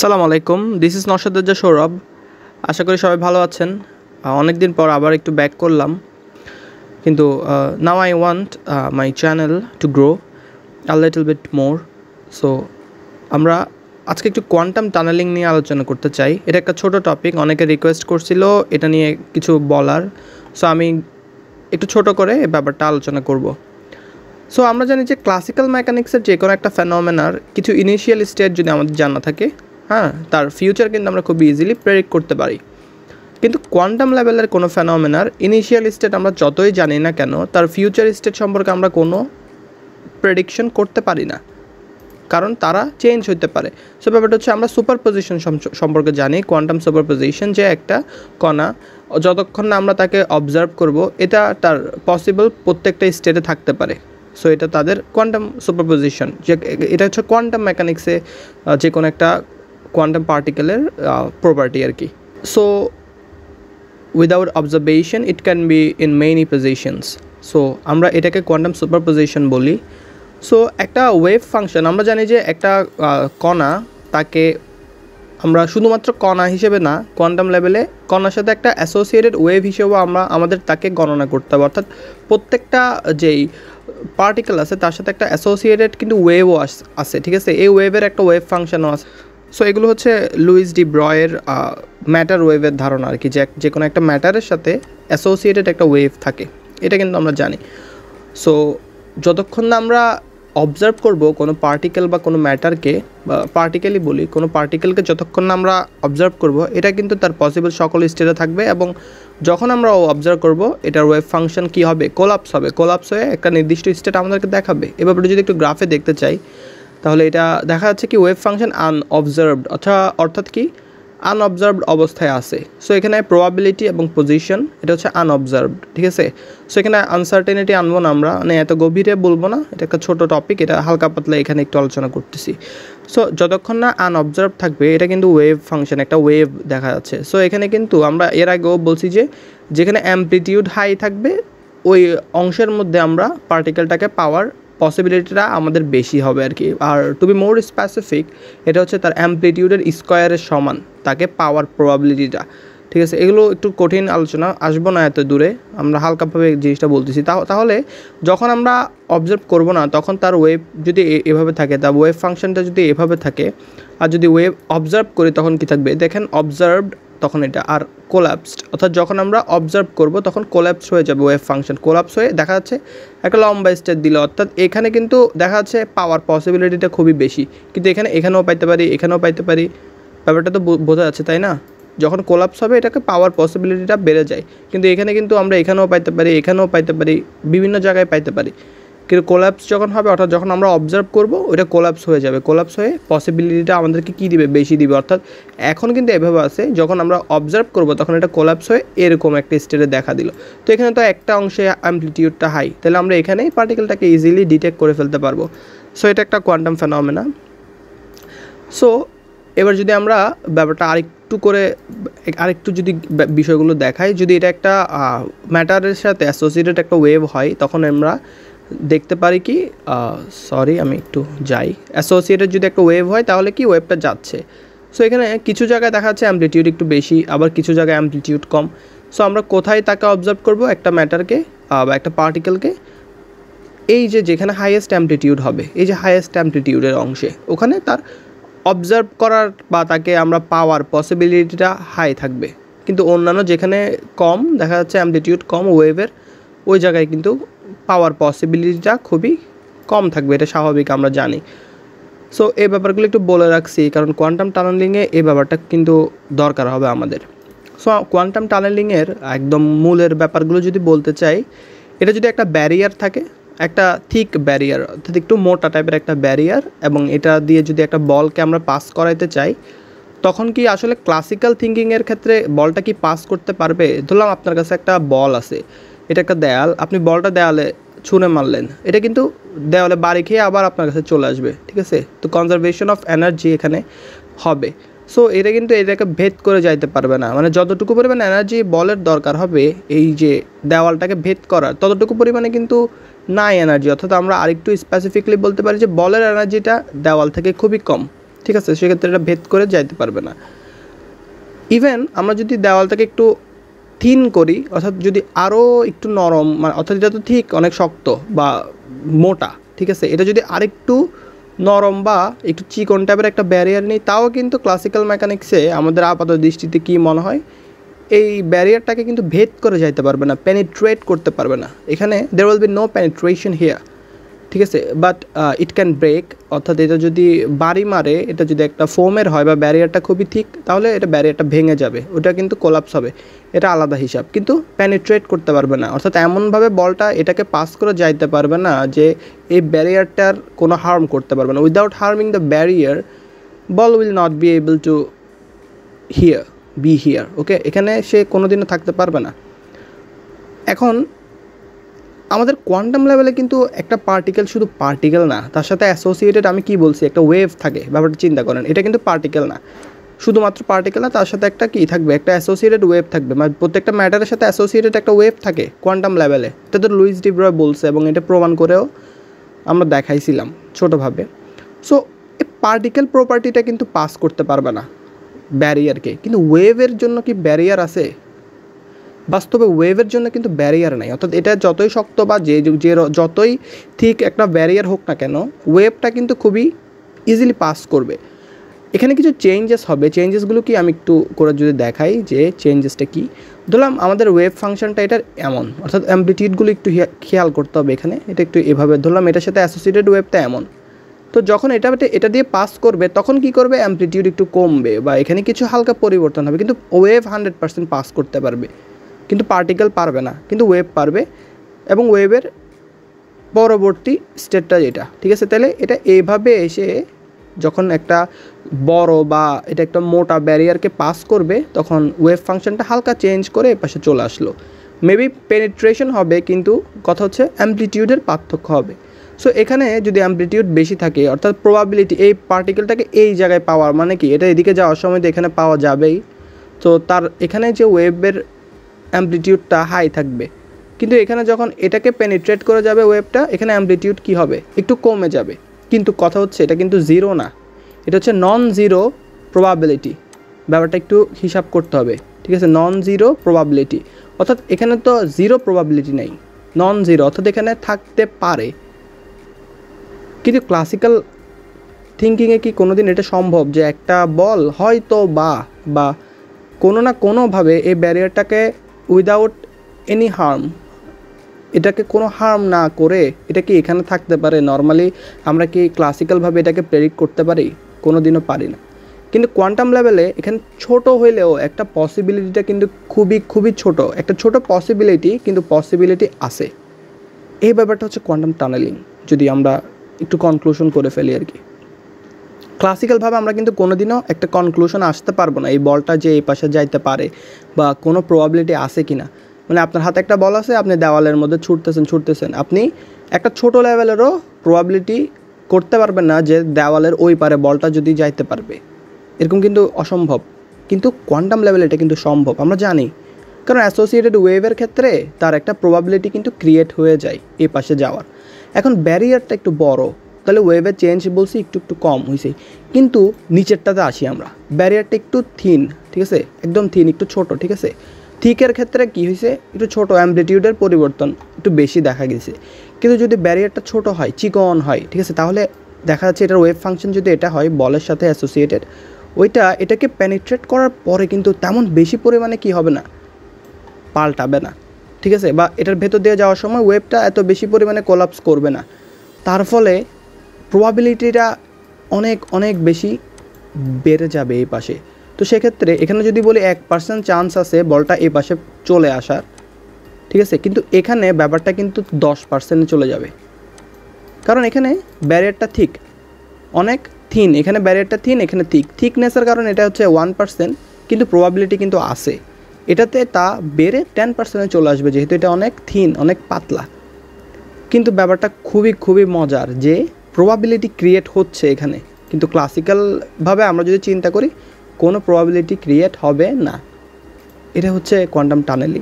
সালাম আলাইকুম this is নশাদ্দাজা সৌরভ আশা করি সবাই ভালো আছেন অনেক দিন পর আবার একটু ব্যাক করলাম কিন্তু now I want my channel to grow a little bit more so আমরা আজকে একটু কোয়ান্টাম টানেলিং নিয়ে আলোচনা করতে চাই এটা একটা ছোট টপিক অনেকে রিকোয়েস্ট করছিল এটা নিয়ে কিছু বলার সো আমি একটু ছোট করে এ ব্যাপারটা আলোচনা করব সো আমরা জানি যে ক্লাসিক্যাল মেকানিক্সের যে কোনো একটা ফেনোমেনার কিছু ইনিশিয়াল স্টেট যদি আমাদের জানা থাকে হ্যাঁ তার ফিউচার কিন্তু আমরা খুব ইজিলি প্রেডিক্ট করতে পারি কিন্তু কোয়ান্টাম লেভেলের কোনো ফেনমেনার ইনিশিয়াল স্টেট আমরা যতই জানি না কেন তার ফিউচার স্টেট সম্পর্কে আমরা কোনো প্রেডিকশন করতে পারি না কারণ তারা চেঞ্জ হতে পারে সো ব্যাপারটা হচ্ছে আমরা সুপার পজিশন সম্পর্কে জানি কোয়ান্টাম সুপার পজিশন যে একটা কণা যতক্ষণ না আমরা তাকে অবজার্ভ করব এটা তার পসিবল প্রত্যেকটা স্টেটে থাকতে পারে সো এটা তাদের কোয়ান্টাম সুপারপোজিশন যে এটা হচ্ছে কোয়ান্টাম মেকানিক্সে যে কোনো একটা কোয়ান্টাম পার্টিকেলের প্রপার্টি আর কি so without observation it can be in many positions so আমরা এটাকে কোয়ান্টাম সুপার পজিশন বলি সো একটা ওয়েভ ফাংশন আমরা জানি যে একটা কণা তাকে আমরা শুধুমাত্র কণা হিসেবে না কোয়ান্টাম লেভেলে কণার সাথে একটা অ্যাসোসিয়েটেড ওয়েভ হিসেবেও আমরা আমাদের তাকে গণনা করতে হবে অর্থাৎ প্রত্যেকটা যেই পার্টিকেল আছে তার সাথে একটা অ্যাসোসিয়েটেড কিন্তু ওয়েভও আছে ঠিক আছে এই ওয়েভের একটা ওয়েভ ফাংশনও আছে সো এগুলো হচ্ছে লুইস ডি ব্রয়ের ম্যাটার ওয়েভের ধারণা আর কি যে যে কোনো একটা ম্যাটারের সাথে অ্যাসোসিয়েটেড একটা ওয়েভ থাকে এটা কিন্তু আমরা জানি সো যতক্ষণ না আমরা অবজার্ভ করব কোনো পার্টিকেল বা কোনো ম্যাটারকে বা পার্টিকেলই বলি কোনো পার্টিকেলকে যতক্ষণ না আমরা অবজার্ভ করব এটা কিন্তু তার পসিবল সকল স্টেটে থাকবে এবং যখন আমরা ও অবজার্ভ করব এটার ওয়েভ ফাংশন কি হবে কোলাপস হবে কোলাপস হয়ে একটা নির্দিষ্ট স্টেট আমাদেরকে দেখাবে এ ব্যাপারে যদি একটু গ্রাফে দেখতে চাই তাহলে এটা দেখা যাচ্ছে কি ওয়েব ফাংশন আনঅবজার্ভড অর্থাৎ অর্থাৎ কি আনঅবজার্ভড অবস্থায় আছে সো এখানে প্রবাবিলিটি এবং পজিশন এটা হচ্ছে আনঅবজার্ভড ঠিক আছে সো এখানে আনসার্টেনিটি আনবো না আমরা মানে এত গভীরে বলবো না এটা একটা ছোটো টপিক এটা হালকা পাতলা এখানে একটু আলোচনা করতেছি সো যতক্ষণ না আনঅবজার্ভ থাকবে এটা কিন্তু ওয়েভ ফাংশন একটা ওয়েভ দেখা যাচ্ছে সো এখানে কিন্তু আমরা এর আগেও বলছি যে যেখানে অ্যাম্পলিটিউড হাই থাকবে ওই অংশের মধ্যে আমরা পার্টিকেলটাকে পাওয়ার পসিবিলিটিটা আমাদের বেশি হবে আর কি আর টু বি মোর স্পেসিফিক এটা হচ্ছে তার অ্যাম্পলিটিউডের স্কোয়ারের সমান তাকে পাওয়ার প্রবাবিলিটিটা ঠিক আছে এগুলো একটু কঠিন আলোচনা আসবো না এত দূরে আমরা হালকাভাবে জিনিসটা বলতেছি তাহলে যখন আমরা অবজার্ভ করব না তখন তার ওয়েব যদি এভাবে থাকে তার ওয়েব ফাংশনটা যদি এভাবে থাকে আর যদি ওয়েব অবজার্ভ করি তখন কি থাকবে দেখেন অবজার্ভড তখন এটা আর কোলাপসড অর্থাৎ যখন আমরা অবজার্ভ করব তখন কোলাপস হয়ে যাবে ওয়েভ ফাংশন কোলাপস হয়ে দেখা যাচ্ছে একটা লম্বা স্টেপ দিল অর্থাৎ এখানে কিন্তু দেখা যাচ্ছে পাওয়ার পসিবিলিটিটা খুবই বেশি কিন্তু এখানে এখানেও পাইতে পারি এখানেও পাইতে পারি ব্যাপারটা তো বোঝা যাচ্ছে তাই না যখন কোলাপস হবে এটাকে পাওয়ার পসিবিলিটিটা বেড়ে যায় কিন্তু এখানে কিন্তু আমরা এখানেও পাইতে পারি এখানেও পাইতে পারি বিভিন্ন জায়গায় পাইতে পারি কিন্তু কোলাপস যখন হবে অর্থাৎ যখন আমরা অবজার্ভ করব ওটা কোলাপস হয়ে যাবে কোলাপস হয়ে পসিবিলিটিটা আমাদেরকে কী দিবে বেশি দিবে অর্থাৎ এখন কিন্তু এভাবে আছে যখন আমরা অবজার্ভ করব তখন এটা কোলাপস হয়ে এরকম একটা স্টেটে দেখা দিল তো এখানে তো একটা অংশে অ্যাম্পলিটিউডটা হাই তাহলে আমরা এখানেই পার্টিকেলটাকে ইজিলি ডিটেক্ট করে ফেলতে পারবো সো এটা একটা কোয়ান্টাম ফেনোমেনা সো এবার যদি আমরা ব্যাপারটা আরেক একটু করে আরেকটু যদি বিষয়গুলো দেখায় যদি এটা একটা ম্যাটারের সাথে অ্যাসোসিয়েটেড একটা ওয়েভ হয় তখন আমরা দেখতে পারি কি সরি আমি একটু যাই অ্যাসোসিয়েটেড যদি একটা ওয়েভ হয় তাহলে কি ওয়েভটা যাচ্ছে সো এখানে কিছু জায়গায় দেখা যাচ্ছে অ্যাম্পলিটিউড একটু বেশি আবার কিছু জায়গায় অ্যাম্পলিটিউড কম সো আমরা কোথায় তাকে অবজার্ভ করব একটা ম্যাটারকে বা একটা পার্টিকেলকে এই যে যেখানে হাইয়েস্ট অ্যাম্পলিটিউড হবে এই যে হাইয়েস্ট অ্যাম্পলিটিউডের অংশে ওখানে তার অবজার্ভ করার বা তাকে আমরা পাওয়ার পসিবিলিটিটা হাই থাকবে কিন্তু অন্যান্য যেখানে কম দেখা যাচ্ছে অ্যাম্পলিটিউড কম ওয়েভের ওই জায়গায় কিন্তু পাওয়ার পসিবিলিটিটা খুবই কম থাকবে এটা স্বাভাবিক আমরা জানি সো এই ব্যাপারগুলো একটু বলে রাখছি কারণ কোয়ান্টাম টানেলিংয়ে এই ব্যাপারটা কিন্তু দরকার হবে আমাদের সো কোয়ান্টাম টানেলিংয়ের একদম মূলের ব্যাপারগুলো যদি বলতে চাই এটা যদি একটা ব্যারিয়ার থাকে একটা থিক ব্যারিয়ার অর্থাৎ একটু মোটা টাইপের একটা ব্যারিয়ার এবং এটা দিয়ে যদি একটা বলকে আমরা পাস করাইতে চাই তখন কি আসলে ক্লাসিক্যাল থিঙ্কিংয়ের ক্ষেত্রে বলটা কি পাস করতে পারবে ধরলাম আপনার কাছে একটা বল আছে এটা একটা দেয়াল আপনি বলটা দেয়ালে ছুঁড়ে মারলেন এটা কিন্তু দেওয়ালে বাড়ি খেয়ে আবার আপনার কাছে চলে আসবে ঠিক আছে তো কনজারভেশন অফ এনার্জি এখানে হবে সো এটা কিন্তু এটাকে ভেদ করে যাইতে পারবে না মানে যতটুকু পরিমাণ এনার্জি বলের দরকার হবে এই যে দেওয়ালটাকে ভেদ করার ততটুকু পরিমাণে কিন্তু নাই এনার্জি অর্থাৎ আমরা আরেকটু স্পেসিফিকলি বলতে পারি যে বলের এনার্জিটা দেওয়াল থেকে খুবই কম ঠিক আছে সেক্ষেত্রে এটা ভেদ করে যাইতে পারবে না ইভেন আমরা যদি দেওয়ালটাকে একটু থিন করি অর্থাৎ যদি আরও একটু নরম মানে অর্থাৎ এটা তো ঠিক অনেক শক্ত বা মোটা ঠিক আছে এটা যদি আরেকটু নরম বা একটু চিকন টাইপের একটা ব্যারিয়ার নেই তাও কিন্তু ক্লাসিক্যাল মেকানিক্সে আমাদের আপাত দৃষ্টিতে কী মনে হয় এই ব্যারিয়ারটাকে কিন্তু ভেদ করে যাইতে পারবে না পেনিট্রেট করতে পারবে না এখানে there will be no penetration here ঠিক আছে বাট ইট ক্যান ব্রেক অর্থাৎ এটা যদি বাড়ি মারে এটা যদি একটা ফোমের হয় বা ব্যারিয়ারটা খুবই ঠিক তাহলে এটা ব্যারিয়ারটা ভেঙে যাবে ওটা কিন্তু কোলাপস হবে এটা আলাদা হিসাব কিন্তু প্যানিট্রেট করতে পারবে না অর্থাৎ এমনভাবে বলটা এটাকে পাস করে যাইতে পারবে না যে এই ব্যারিয়ারটার কোনো হার্ম করতে পারবে না without harming the barrier ball will not be able to here be here okay এখানে সে কোনো দিনও থাকতে পারবে না এখন আমাদের কোয়ান্টাম লেভেলে কিন্তু একটা পার্টিকেল শুধু পার্টিকেল না তার সাথে অ্যাসোসিয়েটেড আমি কি বলছি একটা ওয়েভ থাকে ব্যাপারটা চিন্তা করেন এটা কিন্তু পার্টিকেল না শুধুমাত্র পার্টিকেল না তার সাথে একটা কী থাকবে একটা অ্যাসোসিয়েটেড ওয়েভ থাকবে মানে প্রত্যেকটা ম্যাটারের সাথে অ্যাসোসিয়েটেড একটা ওয়েভ থাকে কোয়ান্টাম লেভেলে এটা তো লুইস ডিব্রয় বলছে এবং এটা প্রমাণ করেও আমরা দেখাইছিলাম ছোটোভাবে সো এই পার্টিকেল প্রপার্টিটা কিন্তু পাস করতে পারবে না ব্যারিয়ারকে কিন্তু ওয়েভের জন্য কি ব্যারিয়ার আছে বাস্তবে ওয়েভের জন্য কিন্তু ব্যারিয়ার নাই অর্থাৎ এটা যতই শক্ত বা যে যে যতই ঠিক একটা ব্যারিয়ার হোক না কেন ওয়েভটা কিন্তু খুবই ইজিলি পাস করবে এখানে কিছু চেঞ্জেস হবে চেঞ্জেসগুলো কি আমি একটু করে যদি দেখাই যে চেঞ্জেসটা কি ধরলাম আমাদের ওয়েব ফাংশনটা এটার এমন অর্থাৎ অ্যাম্পলিটিউডগুলো একটু খেয়াল করতে হবে এখানে এটা একটু এভাবে ধরলাম এটার সাথে অ্যাসোসিয়েটেড ওয়েবটা এমন তো যখন এটা এটা দিয়ে পাস করবে তখন কি করবে অ্যাম্পলিটিউড একটু কমবে বা এখানে কিছু হালকা পরিবর্তন হবে কিন্তু ওয়েভ হান্ড্রেড পার্সেন্ট পাস করতে পারবে কিন্তু পার্টিকেল পারবে না কিন্তু ওয়েভ পারবে এবং ওয়েভের পরবর্তী স্টেটটা যেটা ঠিক আছে তাহলে এটা এভাবে এসে যখন একটা বড় বা এটা একটা মোটা ব্যারিয়ারকে পাস করবে তখন ওয়েভ ফাংশনটা হালকা চেঞ্জ করে এপাশে চলে আসলো মেবি পেনিট্রেশন হবে কিন্তু কথা হচ্ছে অ্যাম্পলিটিউডের পার্থক্য হবে সো এখানে যদি অ্যাম্পলিটিউড বেশি থাকে অর্থাৎ প্রবাবিলিটি এই পার্টিকেলটাকে এই জায়গায় পাওয়ার মানে কি এটা এদিকে যাওয়ার সময় তো এখানে পাওয়া যাবেই তো তার এখানে যে ওয়েবের অ্যাম্পলিটিউডটা হাই থাকবে কিন্তু এখানে যখন এটাকে পেনিট্রেট করে যাবে ওয়েবটা এখানে অ্যাম্পলিটিউড কি হবে একটু কমে যাবে কিন্তু কথা হচ্ছে এটা কিন্তু জিরো না এটা হচ্ছে নন জিরো প্রবাবিলিটি ব্যাপারটা একটু হিসাব করতে হবে ঠিক আছে নন জিরো প্রবাবিলিটি অর্থাৎ এখানে তো জিরো প্রবাবিলিটি নেই নন জিরো অর্থাৎ এখানে থাকতে পারে কিন্তু ক্লাসিক্যাল থিঙ্কিংয়ে কি কোনো দিন এটা সম্ভব যে একটা বল হয়তো বা বা কোনো না কোনোভাবে এই ব্যারিয়ারটাকে উইদাউট এনি হার্ম এটাকে কোনো হার্ম না করে এটা কি এখানে থাকতে পারে নর্মালি আমরা কি ক্লাসিক্যালভাবে এটাকে প্রেরিক করতে পারি কোনো দিনও পারি না কিন্তু কোয়ান্টাম লেভেলে এখানে ছোট হইলেও একটা পসিবিলিটিটা কিন্তু খুবই খুবই ছোট একটা ছোট পসিবিলিটি কিন্তু পসিবিলিটি আছে এই ব্যাপারটা হচ্ছে কোয়ান্টাম টানেলিং যদি আমরা একটু কনক্লুশন করে ফেলি আর কি ক্লাসিক্যালভাবে আমরা কিন্তু কোনো দিনও একটা কনক্লুশন আসতে পারবো না এই বলটা যে এই পাশে যাইতে পারে বা কোনো প্রবাবিলিটি আসে কি না মানে আপনার হাতে একটা বল আছে আপনি দেওয়ালের মধ্যে ছুটতেছেন ছুটতেছেন আপনি একটা ছোট লেভেলেরও প্রবাবিলিটি করতে পারবেন না যে দেওয়ালের ওই পারে বলটা যদি যাইতে পারবে এরকম কিন্তু অসম্ভব কিন্তু কোয়ান্টাম লেভেল এটা কিন্তু সম্ভব আমরা জানি কারণ অ্যাসোসিয়েটেড ওয়েভের ক্ষেত্রে তার একটা প্রবাবিলিটি কিন্তু ক্রিয়েট হয়ে যায় এ পাশে যাওয়ার এখন ব্যারিয়ারটা একটু বড় তাহলে ওয়েভের চেঞ্জ বলছি একটু একটু কম হয়েছে কিন্তু নিচেরটাতে আসি আমরা ব্যারিয়ারটা একটু থিন ঠিক আছে একদম থিন একটু ছোট ঠিক আছে থিকের ক্ষেত্রে কি হয়েছে একটু ছোট অ্যাম্পলিটিউডের পরিবর্তন একটু বেশি দেখা গেছে কিন্তু যদি ব্যারিয়ারটা ছোট হয় চিকন হয় ঠিক আছে তাহলে দেখা যাচ্ছে এটার ওয়েভ ফাংশন যদি এটা হয় বলের সাথে অ্যাসোসিয়েটেড ওইটা এটাকে প্যানিট্রেট করার পরে কিন্তু তেমন বেশি পরিমাণে কি হবে না পাল্টাবে না ঠিক আছে বা এটার ভেতর দিয়ে যাওয়ার সময় ওয়েবটা এত বেশি পরিমাণে কোলাপস করবে না তার ফলে প্রবাবিলিটিটা অনেক অনেক বেশি বেড়ে যাবে এই পাশে তো সেক্ষেত্রে এখানে যদি বলি এক পার্সেন্ট চান্স আছে বলটা এই পাশে চলে আসার ঠিক আছে কিন্তু এখানে ব্যাপারটা কিন্তু দশ পার্সেন্টে চলে যাবে কারণ এখানে ব্যারিয়ারটা থিক অনেক থিন এখানে ব্যারিয়ারটা থিন এখানে থিক থিকনেসের কারণে এটা হচ্ছে ওয়ান পার্সেন্ট কিন্তু প্রবাবিলিটি কিন্তু আসে এটাতে তা বেড়ে টেন পার্সেন্টে চলে আসবে যেহেতু এটা অনেক থিন অনেক পাতলা কিন্তু ব্যাপারটা খুবই খুবই মজার যে প্রবাবিলিটি ক্রিয়েট হচ্ছে এখানে কিন্তু ক্লাসিক্যালভাবে আমরা যদি চিন্তা করি কোনো প্রবাবিলিটি ক্রিয়েট হবে না এটা হচ্ছে কোয়ান্টাম টানেলি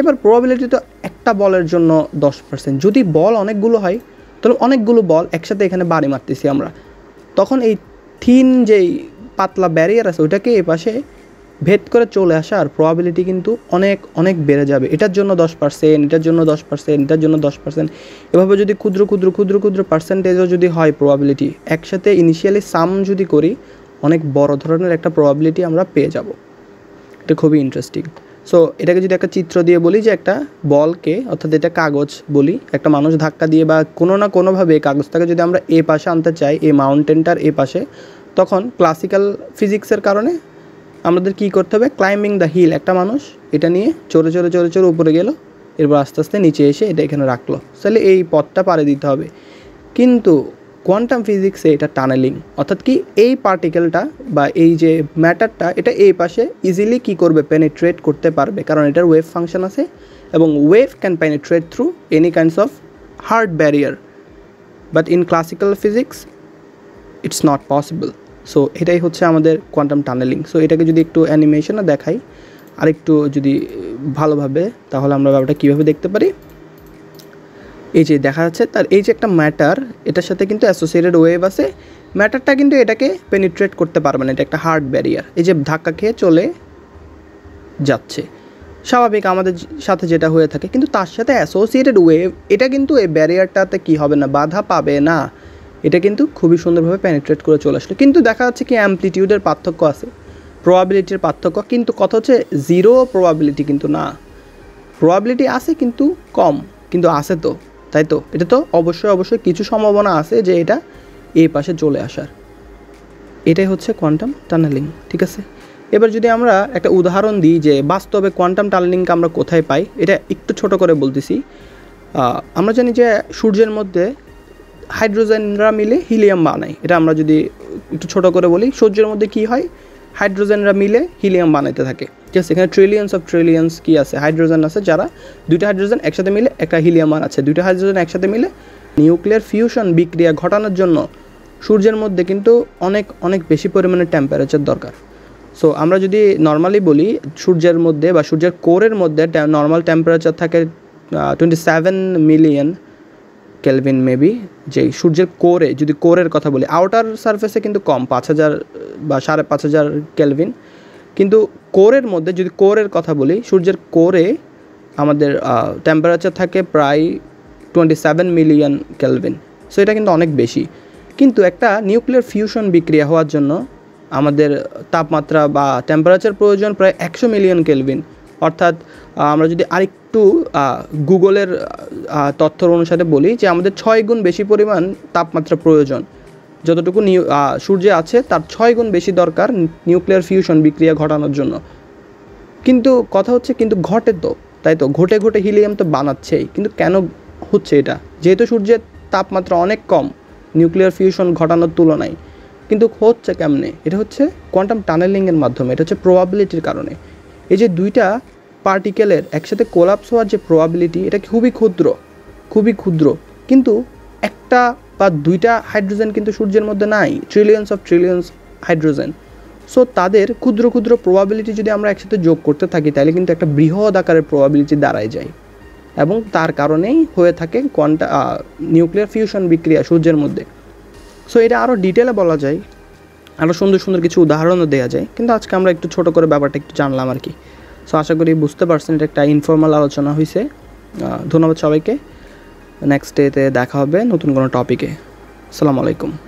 এবার প্রবাবিলিটি তো একটা বলের জন্য দশ পার্সেন্ট যদি বল অনেকগুলো হয় তাহলে অনেকগুলো বল একসাথে এখানে বাড়ি মারতেছি আমরা তখন এই থিন যেই পাতলা ব্যারিয়ার আছে ওইটাকে এপাশে ভেদ করে চলে আসার প্রবাবিলিটি কিন্তু অনেক অনেক বেড়ে যাবে এটার জন্য দশ পার্সেন্ট এটার জন্য দশ পার্সেন্ট এটার জন্য দশ পার্সেন্ট এভাবে যদি ক্ষুদ্র ক্ষুদ্র ক্ষুদ্র ক্ষুদ্র পার্সেন্টেজও যদি হয় প্রবাবিলিটি একসাথে ইনিশিয়ালি সাম যদি করি অনেক বড় ধরনের একটা প্রবাবিলিটি আমরা পেয়ে যাব এটা খুবই ইন্টারেস্টিং সো এটাকে যদি একটা চিত্র দিয়ে বলি যে একটা বলকে অর্থাৎ এটা কাগজ বলি একটা মানুষ ধাক্কা দিয়ে বা কোনো না কোনোভাবে কাগজটাকে যদি আমরা এ পাশে আনতে চাই এই মাউন্টেনটার এ পাশে তখন ক্লাসিক্যাল ফিজিক্সের কারণে আমাদের কি করতে হবে ক্লাইম্বিং দ্য হিল একটা মানুষ এটা নিয়ে চড়ে চড়ে চড়ে চড়ে উপরে গেল এরপর আস্তে আস্তে নিচে এসে এটা এখানে রাখলো তাহলে এই পথটা পারে দিতে হবে কিন্তু কোয়ান্টাম ফিজিক্সে এটা টানেলিং অর্থাৎ কি এই পার্টিকেলটা বা এই যে ম্যাটারটা এটা এই পাশে ইজিলি কি করবে পেনিট্রেট করতে পারবে কারণ এটার ওয়েভ ফাংশন আছে এবং wave can penetrate through any kinds of hard barrier but in classical physics it's not possible so এটাই হচ্ছে আমাদের কোয়ান্টাম টানেলিং সো এটাকে যদি একটু অ্যানিমেশনে দেখাই আরেকটু যদি ভালোভাবে তাহলে আমরা ব্যাপারটা কীভাবে দেখতে পারি এই যে দেখা যাচ্ছে তার এই যে একটা ম্যাটার এটার সাথে কিন্তু অ্যাসোসিয়েটেড ওয়েভ আছে ম্যাটারটা কিন্তু এটাকে পেনিট্রেট করতে পারবে না এটা একটা হার্ড ব্যারিয়ার এই যে ধাক্কা খেয়ে চলে যাচ্ছে স্বাভাবিক আমাদের সাথে যেটা হয়ে থাকে কিন্তু তার সাথে অ্যাসোসিয়েটেড ওয়েভ এটা কিন্তু এই ব্যারিয়ারটাতে কি হবে না বাধা পাবে না এটা কিন্তু খুবই সুন্দরভাবে প্যানিট্রেট করে চলে আসলো কিন্তু দেখা যাচ্ছে কি অ্যাম্পলিটিউডের পার্থক্য আছে প্রবাবিলিটির পার্থক্য কিন্তু কথা হচ্ছে জিরো প্রবাবিলিটি কিন্তু না প্রবাবিলিটি আছে কিন্তু কম কিন্তু আছে তো তাই তো এটা তো অবশ্যই অবশ্যই কিছু সম্ভাবনা আছে যে এটা এই পাশে চলে আসার এটাই হচ্ছে কোয়ান্টাম টানেলিং ঠিক আছে এবার যদি আমরা একটা উদাহরণ দিই যে বাস্তবে কোয়ান্টাম টানেলিংকে আমরা কোথায় পাই এটা একটু ছোট করে বলতেছি আমরা জানি যে সূর্যের মধ্যে হাইড্রোজেনরা মিলে হিলিয়াম বানায় এটা আমরা যদি একটু ছোট করে বলি সূর্যের মধ্যে কি হয় হাইড্রোজেনরা মিলে হিলিয়াম বানাইতে থাকে ঠিক আছে এখানে ট্রিলিয়ন্স অফ ট্রিলিয়ন্স কী আছে হাইড্রোজেন আছে যারা দুইটা হাইড্রোজেন একসাথে মিলে একটা হিলিয়াম বানাচ্ছে দুইটা হাইড্রোজেন একসাথে মিলে নিউক্লিয়ার ফিউশন বিক্রিয়া ঘটানোর জন্য সূর্যের মধ্যে কিন্তু অনেক অনেক বেশি পরিমাণে টেম্পারেচার দরকার সো আমরা যদি নর্মালি বলি সূর্যের মধ্যে বা সূর্যের কোরের মধ্যে নর্মাল টেম্পারেচার থাকে twenty seven million kelvin maybe যে সূর্যের কোরে যদি কোরের কথা বলি আউটার সারফেসে কিন্তু কম পাঁচ হাজার বা সাড়ে পাঁচ হাজার কেলভিন কিন্তু কোরের মধ্যে যদি কোরের কথা বলি সূর্যের কোরে আমাদের টেম্পারেচার থাকে প্রায় twenty seven million kelvin so এটা কিন্তু অনেক বেশি কিন্তু একটা নিউক্লিয়ার ফিউশন বিক্রিয়া হওয়ার জন্য আমাদের তাপমাত্রা বা টেম্পারেচার প্রয়োজন প্রায় একশো মিলিয়ন কেলভিন অর্থাৎ আমরা যদি আরেক একটু গুগলের তথ্য অনুসারে বলি যে আমাদের ছয় গুণ বেশি পরিমাণ তাপমাত্রা প্রয়োজন যতটুকু নিউ সূর্যে আছে তার ছয় গুণ বেশি দরকার নিউক্লিয়ার ফিউশন বিক্রিয়া ঘটানোর জন্য কিন্তু কথা হচ্ছে কিন্তু ঘটে তো তাই তো ঘটে ঘটে হিলিয়াম তো বানাচ্ছেই কিন্তু কেন হচ্ছে এটা যেহেতু সূর্যের তাপমাত্রা অনেক কম নিউক্লিয়ার ফিউশন ঘটানোর তুলনায় কিন্তু হচ্ছে কেমনে এটা হচ্ছে কোয়ান্টাম টানেলিংয়ের মাধ্যমে এটা হচ্ছে প্রবাবিলিটির কারণে এই যে দুইটা পার্টিকেলের একসাথে কোলাপস হওয়ার যে প্রবাবিলিটি এটা খুবই ক্ষুদ্র খুবই ক্ষুদ্র কিন্তু একটা বা দুইটা হাইড্রোজেন কিন্তু সূর্যের মধ্যে নাই trillions of trillions hydrogen so তাদের ক্ষুদ্র ক্ষুদ্র প্রবাবিলিটি যদি আমরা একসাথে যোগ করতে থাকি তাহলে কিন্তু একটা বৃহৎ আকারের প্রবাবিলিটি দাঁড়ায় যায় এবং তার কারণেই হয়ে থাকে কোয়ান্টা নিউক্লিয়ার ফিউশন বিক্রিয়া সূর্যের মধ্যে সো এটা আরও ডিটেলে বলা যায় আরও সুন্দর সুন্দর কিছু উদাহরণও দেওয়া যায় কিন্তু আজকে আমরা একটু ছোট করে ব্যাপারটা একটু জানলাম আর কি সো আশা করি বুঝতে পারছেন এটা একটা ইনফর্মাল আলোচনা হয়েছে ধন্যবাদ সবাইকে নেক্সট ডেতে দেখা হবে নতুন কোনো টপিকে আসসালামু আলাইকুম